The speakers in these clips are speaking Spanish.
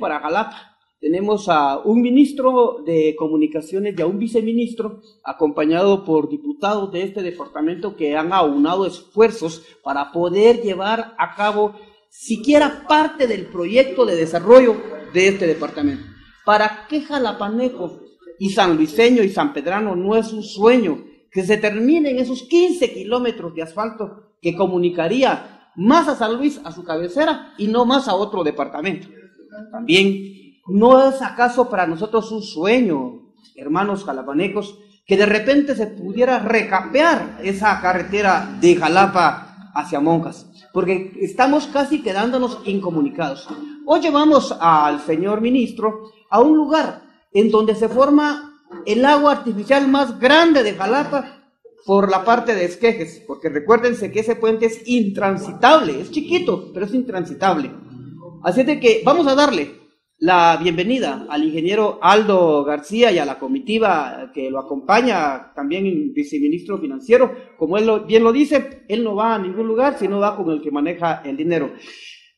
para Jalapa, tenemos a un ministro de comunicaciones y a un viceministro, acompañado por diputados de este departamento que han aunado esfuerzos para poder llevar a cabo siquiera parte del proyecto de desarrollo de este departamento. ¿Para qué Jalapanejo y San Luiseño y San Pedrano no es un sueño que se terminen esos 15 kilómetros de asfalto que comunicaría más a San Luis, a su cabecera, y no más a otro departamento? También, ¿no es acaso para nosotros un sueño, hermanos jalapanecos, que de repente se pudiera recapear esa carretera de Jalapa hacia Monjas? Porque estamos casi quedándonos incomunicados. Hoy llevamos al señor ministro a un lugar en donde se forma el agua artificial más grande de Jalapa por la parte de Esquejes, porque recuérdense que ese puente es intransitable, es chiquito, pero es intransitable. Así de que vamos a darle la bienvenida al ingeniero Aldo García y a la comitiva que lo acompaña, también viceministro financiero. Como él bien lo dice, él no va a ningún lugar, sino va con el que maneja el dinero.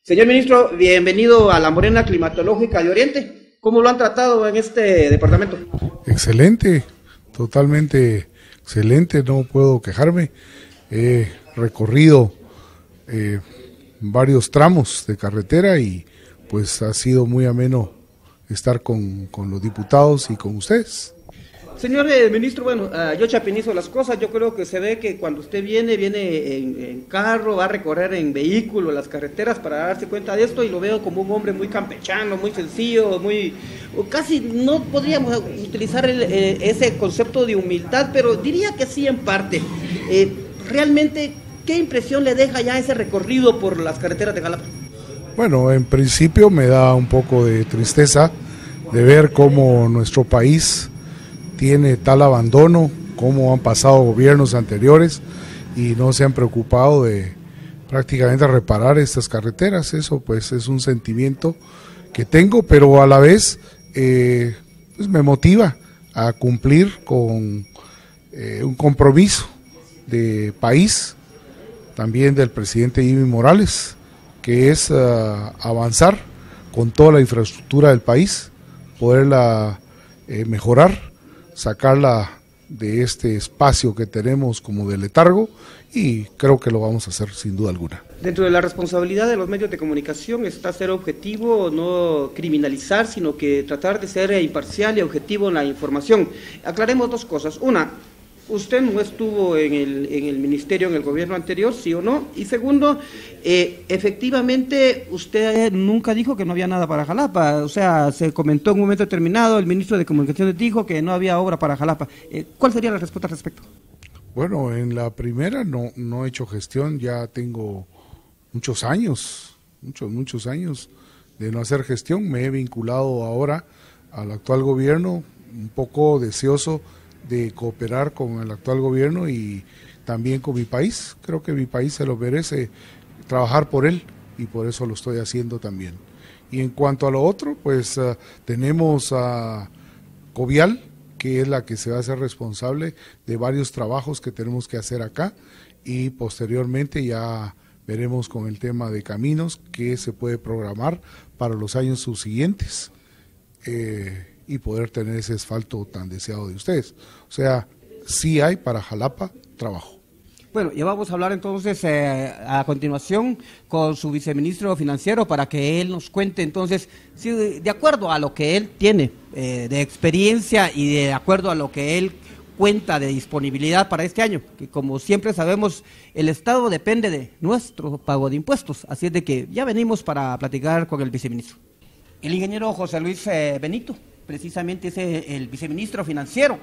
Señor ministro, bienvenido a la Morena Climatológica de Oriente. ¿Cómo lo han tratado en este departamento? Excelente, totalmente excelente, no puedo quejarme. He recorrido eh, varios tramos de carretera y pues ha sido muy ameno estar con, los diputados y con ustedes. Señor eh, ministro, bueno, ah, yo chapinizo las cosas, yo creo que se ve que cuando usted viene, viene en, carro, va a recorrer en vehículo las carreteras para darse cuenta de esto y lo veo como un hombre muy campechano, muy sencillo, muy... casi no podríamos utilizar eh, ese concepto de humildad, pero diría que sí en parte. Eh, realmente, ¿Qué impresión le deja ya ese recorrido por las carreteras de Galápagos? Bueno, en principio me da un poco de tristeza de ver cómo nuestro país tiene tal abandono, cómo han pasado gobiernos anteriores y no se han preocupado de prácticamente reparar estas carreteras. Eso pues es un sentimiento que tengo, pero a la vez eh, pues, me motiva a cumplir con eh, un compromiso de país también del presidente Jimmy Morales, que es ah, avanzar con toda la infraestructura del país, poderla eh, mejorar, sacarla de este espacio que tenemos como de letargo y creo que lo vamos a hacer sin duda alguna. Dentro de la responsabilidad de los medios de comunicación está ser objetivo, no criminalizar, sino que tratar de ser imparcial y objetivo en la información. Aclaremos dos cosas. Una, usted no estuvo en el, en el, ministerio, en el gobierno anterior, sí o no. Y segundo, eh, efectivamente, usted nunca dijo que no había nada para Jalapa. O sea, se comentó en un momento determinado, el ministro de Comunicaciones dijo que no había obra para Jalapa. Eh, ¿Cuál sería la respuesta al respecto? Bueno, en la primera no, no he hecho gestión, ya tengo muchos años, muchos, muchos años de no hacer gestión. Me he vinculado ahora al actual gobierno, un poco deseoso de cooperar con el actual gobierno y también con mi país. Creo que mi país se lo merece trabajar por él y por eso lo estoy haciendo también. Y en cuanto a lo otro, pues ah, tenemos a Covial, que es la que se va a hacer responsable de varios trabajos que tenemos que hacer acá y posteriormente ya veremos con el tema de caminos qué se puede programar para los años subsiguientes. Eh, y poder tener ese asfalto tan deseado de ustedes. O sea, sí hay para Jalapa trabajo. Bueno, ya vamos a hablar entonces eh, a continuación con su viceministro financiero para que él nos cuente entonces, si de acuerdo a lo que él tiene eh, de experiencia y de acuerdo a lo que él cuenta de disponibilidad para este año, que como siempre sabemos, el Estado depende de nuestro pago de impuestos. Así es de que ya venimos para platicar con el viceministro. El ingeniero José Luis eh, Benito precisamente es el viceministro financiero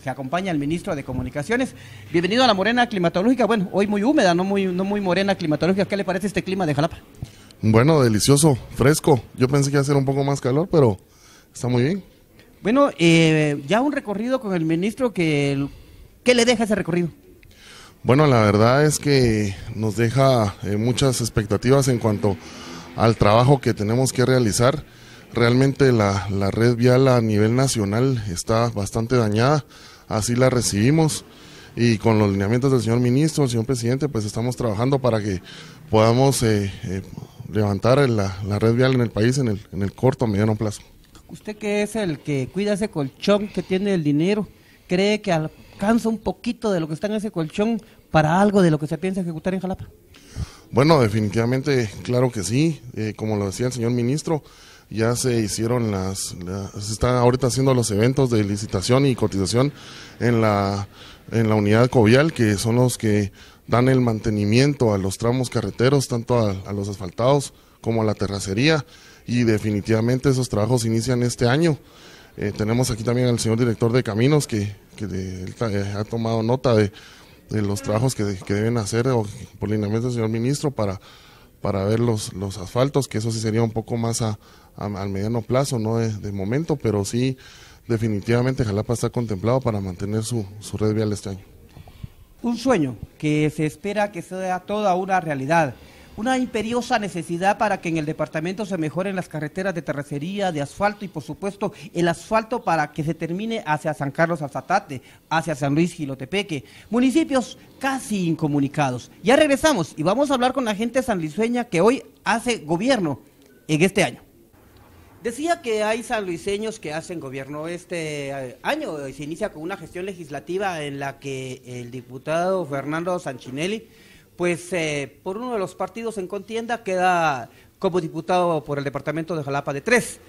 que acompaña al ministro de Comunicaciones. Bienvenido a la morena climatológica. Bueno, hoy muy húmeda, no muy, no muy morena climatológica. ¿Qué le parece este clima de Jalapa? Bueno, delicioso, fresco. Yo pensé que iba a ser un poco más calor, pero está muy bien. Bueno, eh, ya un recorrido con el ministro que... ¿Qué le deja ese recorrido? Bueno, la verdad es que nos deja eh, muchas expectativas en cuanto al trabajo que tenemos que realizar Realmente la, red vial a nivel nacional está bastante dañada, así la recibimos y con los lineamientos del señor ministro, el señor presidente, pues estamos trabajando para que podamos eh, eh, levantar la, red vial en el país en el, en el corto, mediano plazo. Usted que es el que cuida ese colchón que tiene el dinero, ¿cree que alcanza un poquito de lo que está en ese colchón para algo de lo que se piensa ejecutar en Jalapa? Bueno, definitivamente, claro que sí. Eh, como lo decía el señor ministro, ya se hicieron las, se están ahorita haciendo los eventos de licitación y cotización en la en la unidad covial que son los que dan el mantenimiento a los tramos carreteros tanto a, los asfaltados como a la terracería y definitivamente esos trabajos inician este año eh, tenemos aquí también al señor director de caminos que, eh, ha tomado nota de, los trabajos que, deben hacer o, por lineamiento del señor ministro para para ver los, los asfaltos, que eso sí sería un poco más a, al mediano plazo, no de, de, momento, pero sí definitivamente Jalapa está contemplado para mantener su, red vial este año. Un sueño que se espera que sea toda una realidad una imperiosa necesidad para que en el departamento se mejoren las carreteras de terracería, de asfalto y por supuesto el asfalto para que se termine hacia San Carlos Alzatate, hacia San Luis Gilotepeque, municipios casi incomunicados. Ya regresamos y vamos a hablar con la gente sanlizueña que hoy hace gobierno en este año. Decía que hay sanluiseños que hacen gobierno este eh, año. Se inicia con una gestión legislativa en la que el diputado Fernando Sanchinelli, pues eh, por uno de los partidos en contienda, queda como diputado por el departamento de Jalapa de tres.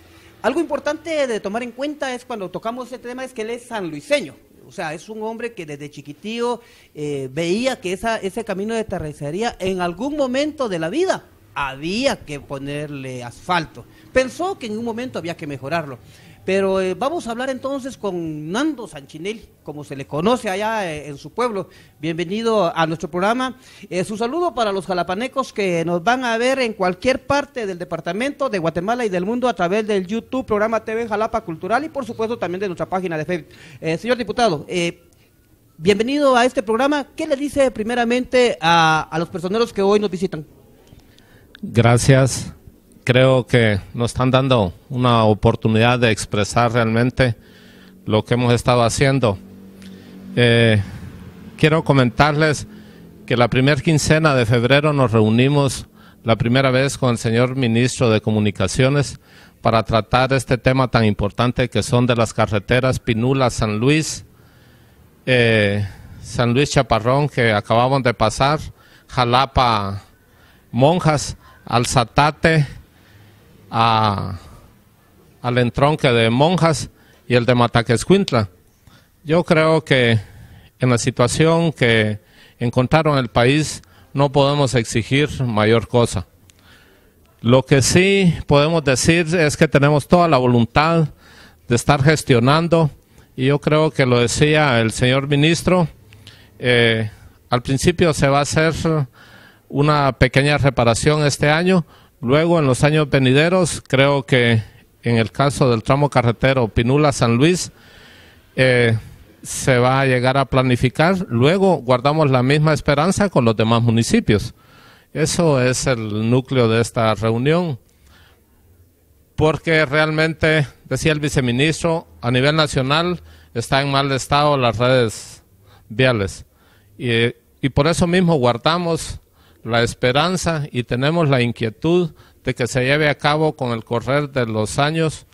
Algo importante de tomar en cuenta es cuando tocamos este tema es que él es sanluiseño. O sea, es un hombre que desde chiquitío eh, veía que ese camino de terracería en algún momento de la vida había que ponerle asfalto. Pensó que en un momento había que mejorarlo. Pero eh, vamos a hablar entonces con Nando Sanchinel, como se le conoce allá eh, en su pueblo. Bienvenido a nuestro programa. Eh, su saludo para los jalapanecos que nos van a ver en cualquier parte del departamento de Guatemala y del mundo a través del YouTube, programa TV Jalapa Cultural y por supuesto también de nuestra página de Facebook. señor diputado, bienvenido a este programa. ¿Qué le dice primeramente a los personeros que hoy nos visitan? Gracias. Creo que nos están dando una oportunidad de expresar realmente lo que hemos estado haciendo. Eh, quiero comentarles que la primera quincena de febrero nos reunimos la primera vez con el señor ministro de Comunicaciones para tratar este tema tan importante que son de las carreteras Pinula-San Luis, eh, San Luis Chaparrón que acabamos de pasar, Jalapa Monjas al Zatate, al entronque de Monjas y el de Mataquescuintla. Yo creo que en la situación que encontraron el país no podemos exigir mayor cosa. Lo que sí podemos decir es que tenemos toda la voluntad de estar gestionando y yo creo que lo decía el señor ministro, eh, al principio se va a hacer una pequeña reparación este año. Luego, en los años venideros, creo que en el caso del tramo carretero Pinula-San Luis, eh, se va a llegar a planificar. Luego guardamos la misma esperanza con los demás municipios. Eso es el núcleo de esta reunión. Porque realmente, decía el viceministro, a nivel nacional está en mal estado las redes viales. y por eso mismo guardamos la esperanza y tenemos la inquietud de que se lleve a cabo con el correr de los años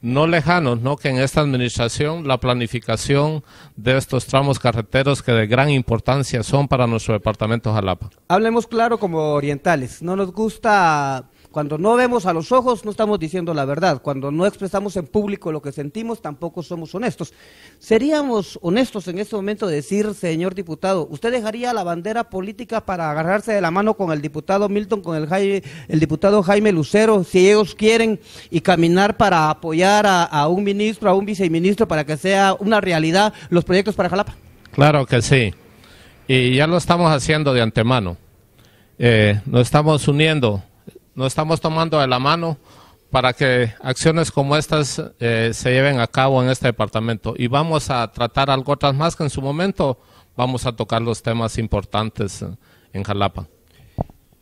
no lejanos, ¿no? que en esta administración la planificación de estos tramos carreteros que de gran importancia son para nuestro departamento Jalapa. Hablemos claro como orientales, no nos gusta cuando no vemos a los ojos, no estamos diciendo la verdad. Cuando no expresamos en público lo que sentimos, tampoco somos honestos. ¿Seríamos honestos en este momento de decir, señor diputado, usted dejaría la bandera política para agarrarse de la mano con el diputado Milton, con el, diputado Jaime Lucero, si ellos quieren, y caminar para apoyar a, un ministro, a un viceministro, para que sea una realidad los proyectos para Jalapa? Claro que sí. Y ya lo estamos haciendo de antemano. Eh, nos estamos uniendo nos estamos tomando de la mano para que acciones como estas eh, se lleven a cabo en este departamento. Y vamos a tratar algo otras más que en su momento vamos a tocar los temas importantes eh, en Jalapa.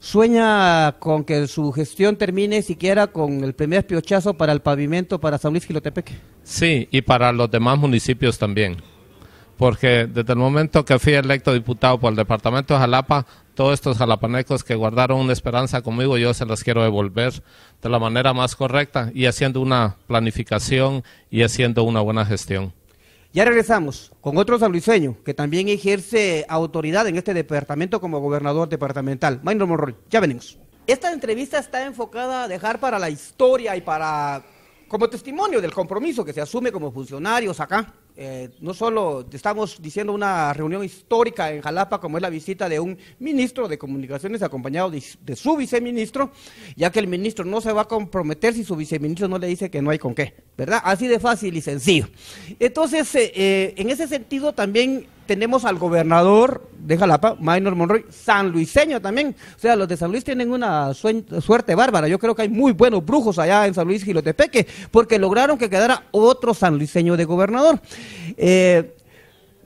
¿Sueña con que su gestión termine siquiera con el primer piochazo para el pavimento para San Luis Quilotepeque? Sí, y para los demás municipios también porque desde el momento que fui electo diputado por el departamento de Jalapa, todos estos jalapanecos que guardaron una esperanza conmigo, yo se las quiero devolver de la manera más correcta y haciendo una planificación y haciendo una buena gestión. Ya regresamos con otro sanluiseño, que también ejerce autoridad en este departamento como gobernador departamental. Maynor Monroy, ya venimos. Esta entrevista está enfocada a dejar para la historia y para como testimonio del compromiso que se asume como funcionarios acá eh, no solo estamos diciendo una reunión histórica en Jalapa, como es la visita de un ministro de comunicaciones acompañado de, su viceministro, ya que el ministro no se va a comprometer si su viceministro no le dice que no hay con qué, ¿verdad? Así de fácil y sencillo. Entonces, eh, eh, en ese sentido también tenemos al gobernador de Jalapa, Maynor Monroy, sanluiseño también. O sea, los de San Luis tienen una suerte bárbara. Yo creo que hay muy buenos brujos allá en San Luis Gilotepeque, porque lograron que quedara otro sanluiseño de gobernador. Eh,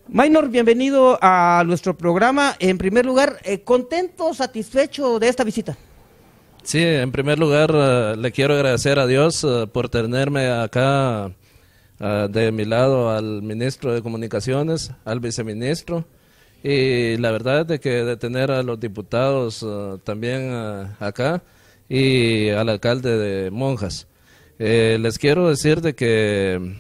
Maynor, bienvenido a nuestro programa. En primer lugar, eh, contento, satisfecho de esta visita. Sí, en primer lugar, eh, le quiero agradecer a Dios por tenerme acá Ah, de mi lado al ministro de Comunicaciones, al viceministro. Y la verdad es de que de tener a los diputados ah, también ah, acá y al alcalde de Monjas. Eh, les quiero decir de que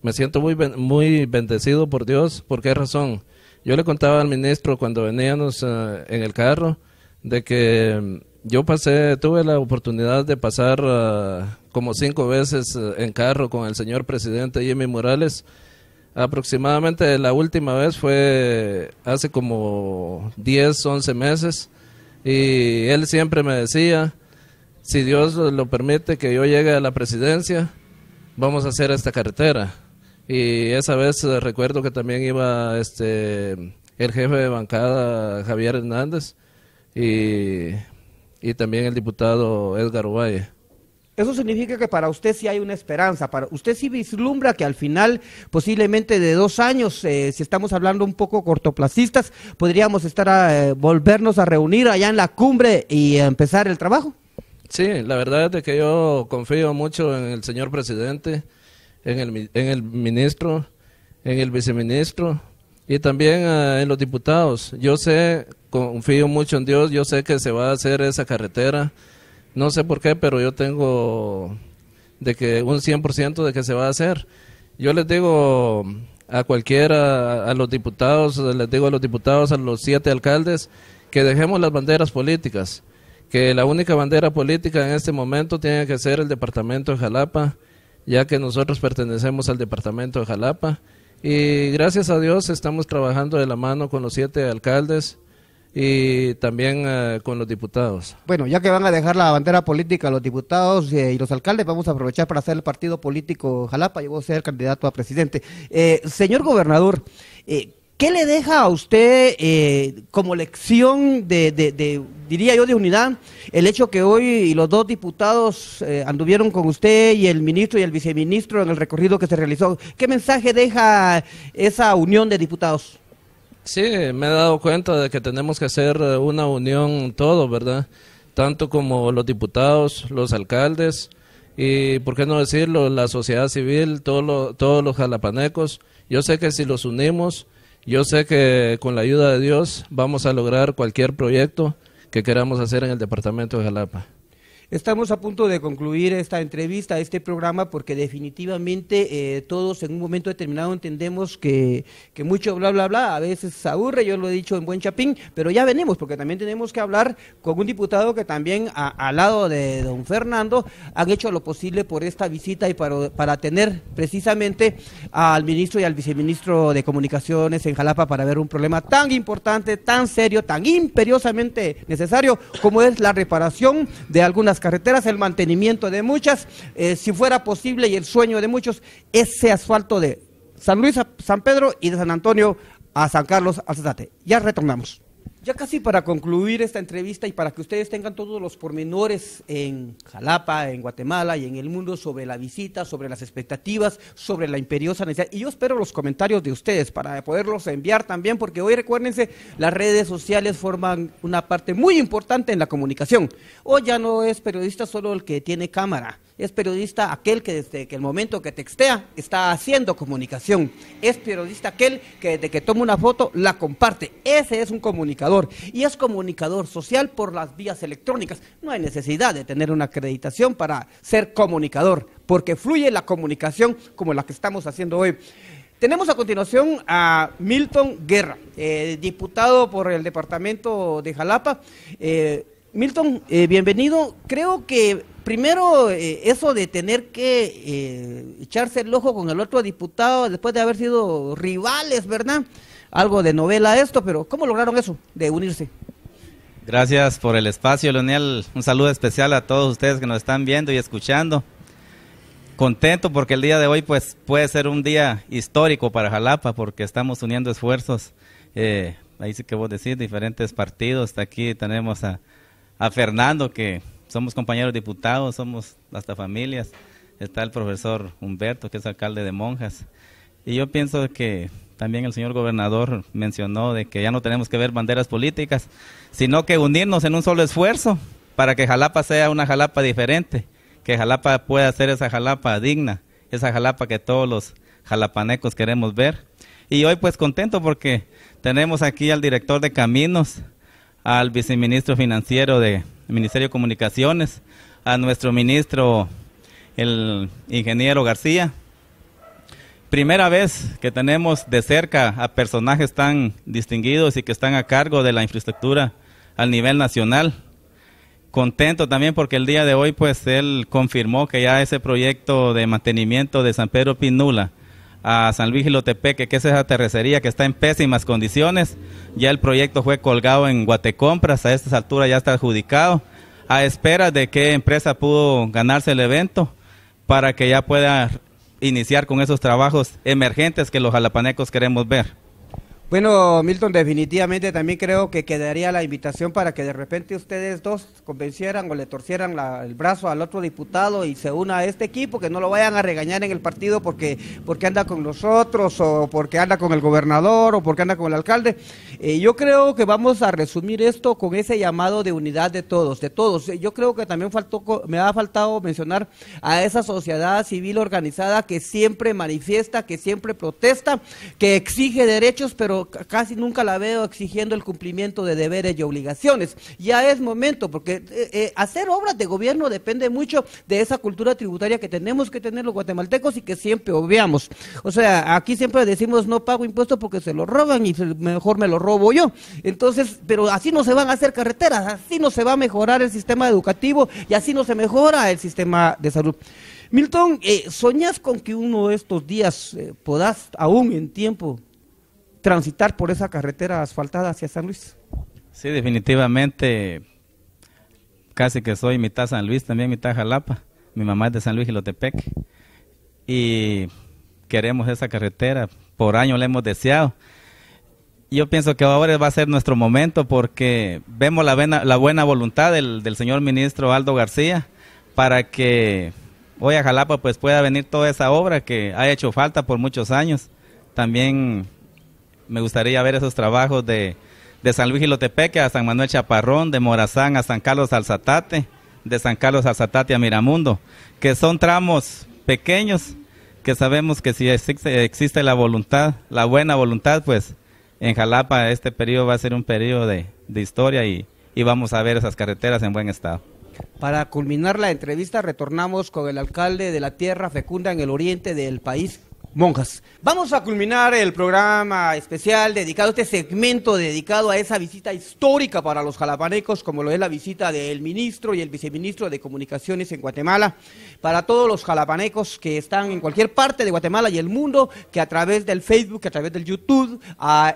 me siento muy, muy bendecido por Dios. ¿Por qué razón? Yo le contaba al ministro cuando veníamos en el carro de que yo pasé, tuve la oportunidad de pasar ah, como cinco veces eh, en carro con el señor presidente Jimmy Morales. Aproximadamente la última vez fue hace como 10, 11 meses y él siempre me decía, si Dios lo permite que yo llegue a la presidencia, vamos a hacer esta carretera. Y esa vez eh, recuerdo que también iba este, el jefe de bancada Javier Hernández y y también el diputado Edgar Ovalle. Eso significa que para usted sí hay una esperanza, para usted sí vislumbra que al final, posiblemente de dos años, eh, si estamos hablando un poco cortoplacistas, podríamos estar a, eh, volvernos a reunir allá en la cumbre y empezar el trabajo. Sí, la verdad es que yo confío mucho en el señor presidente, en el, en el ministro, en el viceministro, y también eh, en los diputados. Yo sé, confío mucho en Dios, yo sé que se va a hacer esa carretera. No sé por qué, pero yo tengo de que un 100% de que se va a hacer. Yo les digo a cualquiera, a los diputados, les digo a los diputados, a los siete alcaldes, que dejemos las banderas políticas, que la única bandera política en este momento tiene que ser el departamento de Jalapa, ya que nosotros pertenecemos al departamento de Jalapa y gracias a Dios estamos trabajando de la mano con los siete alcaldes y también eh, con los diputados. Bueno, ya que van a dejar la bandera política los diputados eh, y los alcaldes, vamos a aprovechar para hacer el partido político Jalapa y vos ser candidato a presidente. Eh, señor gobernador, ¿Qué le deja a usted eh, como lección de, diría yo, de unidad, el hecho que hoy los dos diputados eh, anduvieron con usted y el ministro y el viceministro en el recorrido que se realizó? ¿Qué mensaje deja esa unión de diputados? Sí, me he dado cuenta de que tenemos que hacer eh, una unión todo, ¿verdad? Tanto como los diputados, los alcaldes y, ¿por qué no decirlo?, la sociedad civil, todos los jalapanecos. Yo sé que si los unimos yo sé que con la ayuda de Dios vamos a lograr cualquier proyecto que queramos hacer en el departamento de Jalapa. Estamos a punto de concluir esta entrevista, este programa, porque definitivamente eh, todos en un momento determinado entendemos que, mucho bla, bla, bla, a veces aburre, yo lo he dicho en buen chapín, pero ya venimos, porque también tenemos que hablar con un diputado que también al lado de don Fernando han hecho lo posible por esta visita y para, para tener precisamente al ministro y al viceministro de Comunicaciones en Jalapa para ver un problema tan importante, tan serio, tan imperiosamente necesario como es la reparación de algunas carreteras, el mantenimiento de muchas, eh, si fuera posible y el sueño de muchos, ese asfalto de San Luis a San Pedro y de San Antonio a San Carlos, al Ya retornamos. Ya casi para concluir esta entrevista y para que ustedes tengan todos los pormenores en Jalapa, en Guatemala y en el mundo sobre la visita, sobre las expectativas, sobre la imperiosa necesidad. Y yo espero los comentarios de ustedes para poderlos enviar también, porque hoy recuérdense, las redes sociales forman una parte muy importante en la comunicación. Hoy ya no es periodista solo el que tiene cámara es periodista aquel que desde que el momento que textea está haciendo comunicación. Es periodista aquel que desde que toma una foto la comparte. Ese es un comunicador y es comunicador social por las vías electrónicas. No hay necesidad de tener una acreditación para ser comunicador, porque fluye la comunicación como la que estamos haciendo hoy. Tenemos a continuación a Milton Guerra, eh, diputado por el departamento de Jalapa. Eh, Milton, eh, bienvenido. Creo que primero eh, eso de tener que eh, echarse el ojo con el otro diputado después de haber sido rivales, ¿verdad? Algo de novela esto, pero ¿cómo lograron eso de unirse? Gracias por el espacio, Leonel. Un saludo especial a todos ustedes que nos están viendo y escuchando. Contento porque el día de hoy pues, puede ser un día histórico para Jalapa porque estamos uniendo esfuerzos. ahí sí que vos decís, diferentes partidos. Aquí tenemos a, a Fernando, que somos compañeros diputados, somos hasta familias. Está el profesor Humberto, que es alcalde de Monjas. Y yo pienso que también el señor gobernador mencionó de que ya no tenemos que ver banderas políticas, sino que unirnos en un solo esfuerzo para que Jalapa sea una Jalapa diferente, que Jalapa pueda ser esa Jalapa digna, esa Jalapa que todos los jalapanecos queremos ver. Y hoy pues contento porque tenemos aquí al director de Caminos, al viceministro financiero del Ministerio de Comunicaciones, a nuestro ministro, el ingeniero García. Primera vez que tenemos de cerca a personajes tan distinguidos y que están a cargo de la infraestructura al nivel nacional. Contento también porque el día de hoy pues él confirmó que ya ese proyecto de mantenimiento de San Pedro Pinula a San Luis Lotepeque que es esa terrecería que está en pésimas condiciones. Ya el proyecto fue colgado en Guatecompras, a estas alturas ya está adjudicado, a espera de qué empresa pudo ganarse el evento para que ya pueda iniciar con esos trabajos emergentes que los jalapanecos queremos ver. Bueno, Milton, definitivamente también creo que quedaría la invitación para que de repente ustedes dos convencieran o le torcieran el brazo al otro diputado y se una a este equipo, que no lo vayan a regañar en el partido porque, porque anda con nosotros o porque anda con el gobernador o porque anda con el alcalde. Eh, yo creo que vamos a resumir esto con ese llamado de unidad de todos, de todos. Yo creo que también faltó, me ha faltado mencionar a esa sociedad civil organizada que siempre manifiesta, que siempre protesta, que exige derechos, pero casi nunca la veo exigiendo el cumplimiento de deberes y obligaciones. Ya es momento, porque eh, eh, hacer obras de gobierno depende mucho de esa cultura tributaria que tenemos que tener los guatemaltecos y que siempre obviamos. O sea, aquí siempre decimos no pago impuestos porque se lo roban y mejor me lo robo yo. Entonces, pero así no se van a hacer carreteras, así no se va a mejorar el sistema educativo y así no se mejora el sistema de salud. Milton, eh, ¿soñas con que uno de estos días podás, aún en tiempo, transitar por esa carretera asfaltada hacia San Luis. Sí, definitivamente, casi que soy mitad San Luis, también mitad Jalapa. Mi mamá es de San Luis y Lotepeque. Y queremos esa carretera, por años la hemos deseado. Yo pienso que ahora va a ser nuestro momento porque vemos la, buena, voluntad del, señor ministro Aldo García para que hoy a Jalapa pues pueda venir toda esa obra que ha hecho falta por muchos años. También me gustaría ver esos trabajos de, de San Luis Gilotepeque a San Manuel Chaparrón, de Morazán a San Carlos Alzatate, de San Carlos Alzatate a Miramundo, que son tramos pequeños que sabemos que si existe, la voluntad, la buena voluntad, pues en Jalapa este periodo va a ser un periodo de, historia y, y vamos a ver esas carreteras en buen estado. Para culminar la entrevista, retornamos con el alcalde de la tierra fecunda en el oriente del país, monjas. Vamos a culminar el programa especial dedicado, este segmento dedicado a esa visita histórica para los jalapanecos, como lo es la visita del ministro y el viceministro de Comunicaciones en Guatemala, para todos los jalapanecos que están en cualquier parte de Guatemala y el mundo, que a través del Facebook, a través del YouTube,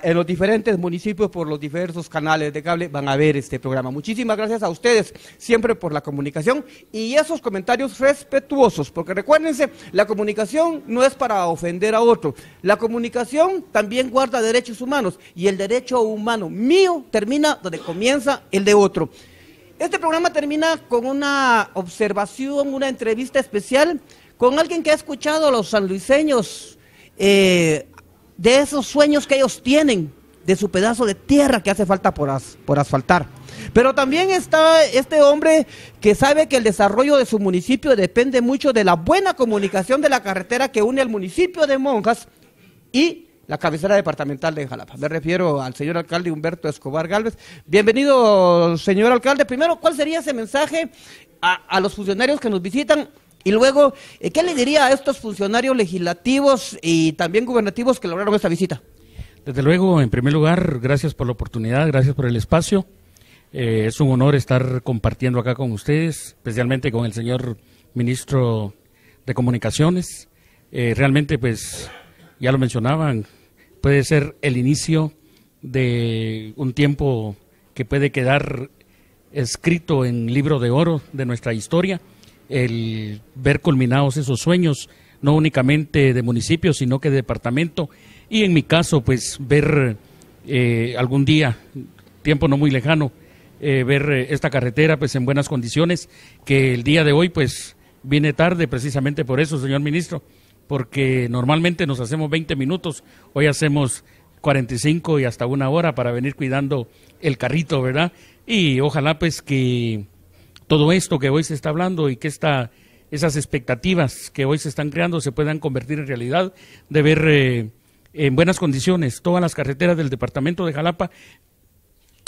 en los diferentes municipios, por los diversos canales de cable, van a ver este programa. Muchísimas gracias a ustedes siempre por la comunicación y esos comentarios respetuosos, porque recuérdense, la comunicación no es para ofender, a otro. La comunicación también guarda derechos humanos y el derecho humano mío termina donde comienza el de otro. Este programa termina con una observación, una entrevista especial con alguien que ha escuchado a los sanluiseños eh, de esos sueños que ellos tienen, de su pedazo de tierra que hace falta por, asfaltar. Pero también está este hombre que sabe que el desarrollo de su municipio depende mucho de la buena comunicación de la carretera que une el municipio de Monjas y la cabecera departamental de Jalapa. Me refiero al señor alcalde Humberto Escobar Gálvez. Bienvenido, señor alcalde. Primero, ¿cuál sería ese mensaje a, a los funcionarios que nos visitan? Y luego, eh, ¿qué le diría a estos funcionarios legislativos y también gubernativos que lograron esta visita? Desde luego, en primer lugar, gracias por la oportunidad, gracias por el espacio. Eh, es un honor estar compartiendo acá con ustedes, especialmente con el señor ministro de Comunicaciones. Eh, realmente, pues, ya lo mencionaban, puede ser el inicio de un tiempo que puede quedar escrito en libro de oro de nuestra historia, el ver culminados esos sueños, no únicamente de municipios, sino que de departamento y en mi caso, pues ver eh, algún día, tiempo no muy lejano, eh, ver eh, esta carretera pues en buenas condiciones, que el día de hoy pues viene tarde precisamente por eso, señor ministro, porque normalmente nos hacemos 20 minutos, hoy hacemos 45 y hasta una hora para venir cuidando el carrito, ¿verdad? Y ojalá pues que todo esto que hoy se está hablando y que esta, esas expectativas que hoy se están creando se puedan convertir en realidad de ver... Eh, en buenas condiciones todas las carreteras del departamento de Jalapa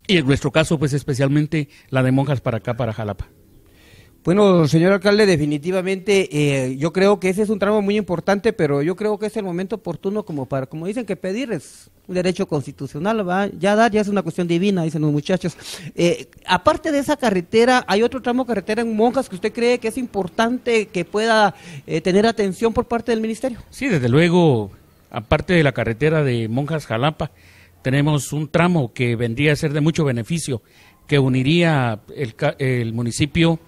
y en nuestro caso, pues especialmente la de Monjas para acá, para Jalapa. Bueno, señor alcalde, definitivamente eh, yo creo que ese es un tramo muy importante, pero yo creo que es el momento oportuno como para, como dicen que pedir es un derecho constitucional, ¿va? ya dar ya es una cuestión divina, dicen los muchachos. Eh, aparte de esa carretera, hay otro tramo carretera en Monjas que usted cree que es importante que pueda eh, tener atención por parte del ministerio. Sí, desde luego, aparte de la carretera de Monjas Jalapa, tenemos un tramo que vendría a ser de mucho beneficio, que uniría el, municipio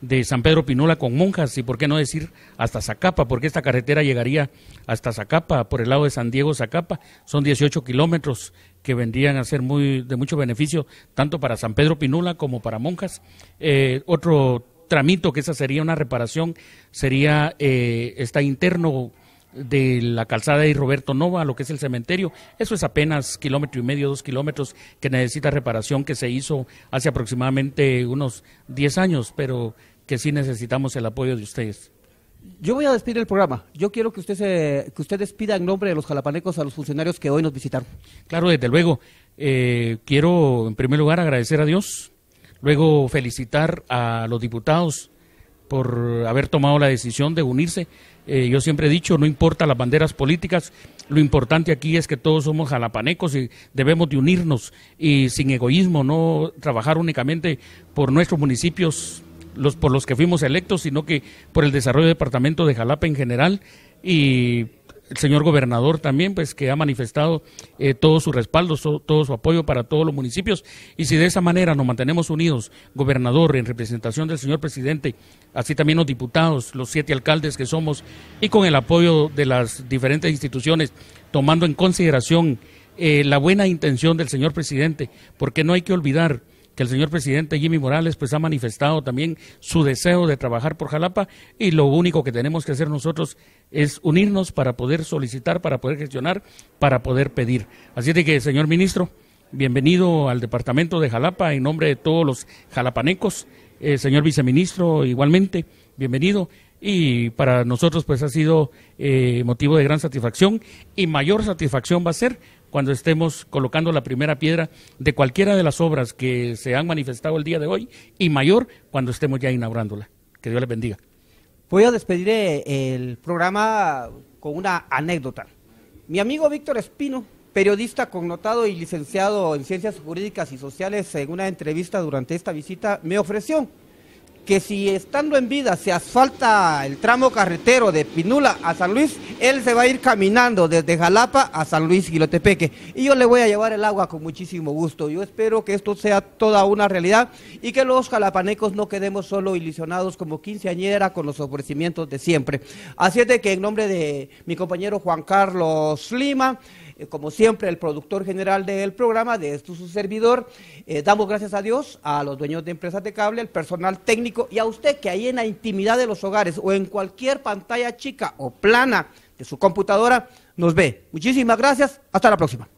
de San Pedro Pinula con Monjas y por qué no decir hasta Zacapa, porque esta carretera llegaría hasta Zacapa, por el lado de San Diego Zacapa, son 18 kilómetros que vendrían a ser muy de mucho beneficio tanto para San Pedro Pinula como para Monjas. Eh, otro tramito que esa sería una reparación sería eh, está interno de la calzada y Roberto Nova, lo que es el cementerio. Eso es apenas kilómetro y medio, dos kilómetros, que necesita reparación que se hizo hace aproximadamente unos diez años, pero que sí necesitamos el apoyo de ustedes. Yo voy a despedir el programa. Yo quiero que usted, se, que despida en nombre de los jalapanecos a los funcionarios que hoy nos visitaron. Claro, desde luego. Eh, quiero, en primer lugar, agradecer a Dios. Luego, felicitar a los diputados por haber tomado la decisión de unirse. Eh, yo siempre he dicho, no importa las banderas políticas, lo importante aquí es que todos somos jalapanecos y debemos de unirnos y sin egoísmo, no trabajar únicamente por nuestros municipios, los por los que fuimos electos, sino que por el desarrollo del departamento de Jalapa en general y el señor gobernador también, pues que ha manifestado eh, todo su respaldo, todo su apoyo para todos los municipios. Y si de esa manera nos mantenemos unidos, gobernador, en representación del señor presidente, así también los diputados, los siete alcaldes que somos, y con el apoyo de las diferentes instituciones, tomando en consideración eh, la buena intención del señor presidente, porque no hay que olvidar que el señor presidente Jimmy Morales pues ha manifestado también su deseo de trabajar por Jalapa y lo único que tenemos que hacer nosotros es unirnos para poder solicitar, para poder gestionar, para poder pedir. Así es que, señor ministro, bienvenido al departamento de Jalapa en nombre de todos los jalapanecos. Eh, señor viceministro, igualmente, bienvenido. Y para nosotros pues ha sido eh, motivo de gran satisfacción y mayor satisfacción va a ser cuando estemos colocando la primera piedra de cualquiera de las obras que se han manifestado el día de hoy y mayor cuando estemos ya inaugurándola. Que Dios les bendiga. Voy a despedir eh, el programa con una anécdota. Mi amigo Víctor Espino, periodista connotado y licenciado en Ciencias Jurídicas y Sociales, en una entrevista durante esta visita me ofreció que si estando en vida se asfalta el tramo carretero de Pinula a San Luis, él se va a ir caminando desde Jalapa a San Luis Gilotepeque. Y yo le voy a llevar el agua con muchísimo gusto. Yo espero que esto sea toda una realidad y que los jalapanecos no quedemos solo ilusionados como quinceañera con los ofrecimientos de siempre. Así es de que en nombre de mi compañero Juan Carlos Lima, eh, como siempre, el productor general del programa, de esto su servidor. Eh, damos gracias a Dios, a los dueños de empresas de cable, al personal técnico y a usted que ahí en la intimidad de los hogares o en cualquier pantalla chica o plana de su computadora nos ve. Muchísimas gracias. Hasta la próxima.